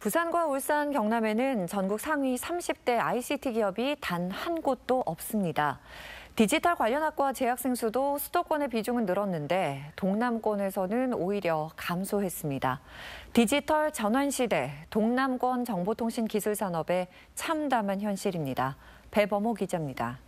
부산과 울산, 경남에는 전국 상위 30대 ICT 기업이 단 한 곳도 없습니다. 디지털 관련 학과 재학생 수도 수도권의 비중은 늘었는데 동남권에서는 오히려 감소했습니다. 디지털 전환 시대 동남권 정보통신 기술 산업의 참담한 현실입니다. 배범호 기자입니다.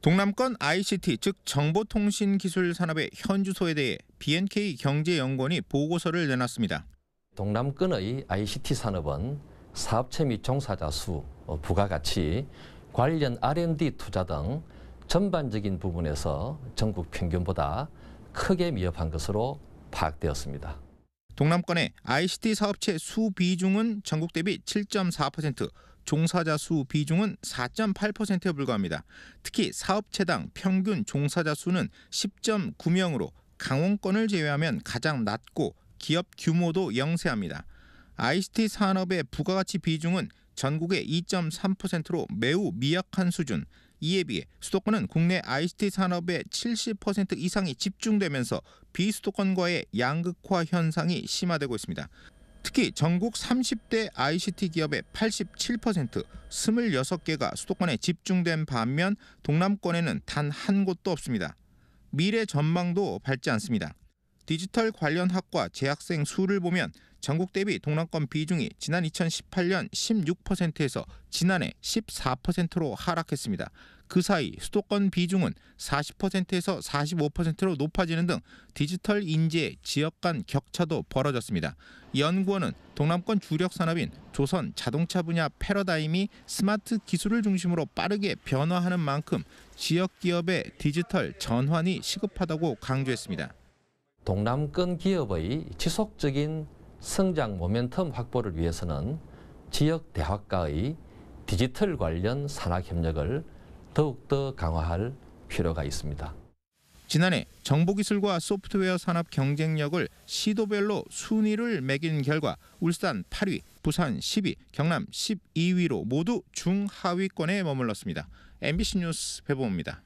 동남권 ICT 즉 정보통신기술 산업의 현주소에 대해 BNK 경제연구원이 보고서를 내놨습니다. 동남권의 ICT 산업은 사업체 및 종사자 수, 어, 부가가치, 관련 R&D 투자 등 전반적인 부분에서 전국 평균보다 크게 미흡한 것으로 파악되었습니다. 동남권의 ICT 사업체 수 비중은 전국 대비 7.4%, 종사자 수 비중은 4.8%에 불과합니다. 특히 사업체당 평균 종사자 수는 10.9명으로 강원권을 제외하면 가장 낮고 기업 규모도 영세합니다. ICT 산업의 부가가치 비중은 전국의 2.3%로 매우 미약한 수준, 이에 비해 수도권은 국내 ICT 산업의 70% 이상이 집중되면서 비수도권과의 양극화 현상이 심화되고 있습니다. 특히 전국 30대 ICT 기업의 87%, 26개가 수도권에 집중된 반면 동남권에는 단 한 곳도 없습니다. 미래 전망도 밝지 않습니다. 디지털 관련 학과 재학생 수를 보면 전국 대비 동남권 비중이 지난 2018년 16%에서 지난해 14%로 하락했습니다. 그 사이 수도권 비중은 40%에서 45%로 높아지는 등 디지털 인재의 지역 간 격차도 벌어졌습니다. 연구원은 동남권 주력 산업인 조선 자동차 분야 패러다임이 스마트 기술을 중심으로 빠르게 변화하는 만큼 지역 기업의 디지털 전환이 시급하다고 강조했습니다. 동남권 기업의 지속적인 성장 모멘텀 확보를 위해서는 지역 대학과의 디지털 관련 산학 협력을 더욱더 강화할 필요가 있습니다. 지난해 정보기술과 소프트웨어 산업 경쟁력을 시도별로 순위를 매긴 결과 울산 8위, 부산 10위, 경남 12위로 모두 중하위권에 머물렀습니다. MBC 뉴스 배보입니다.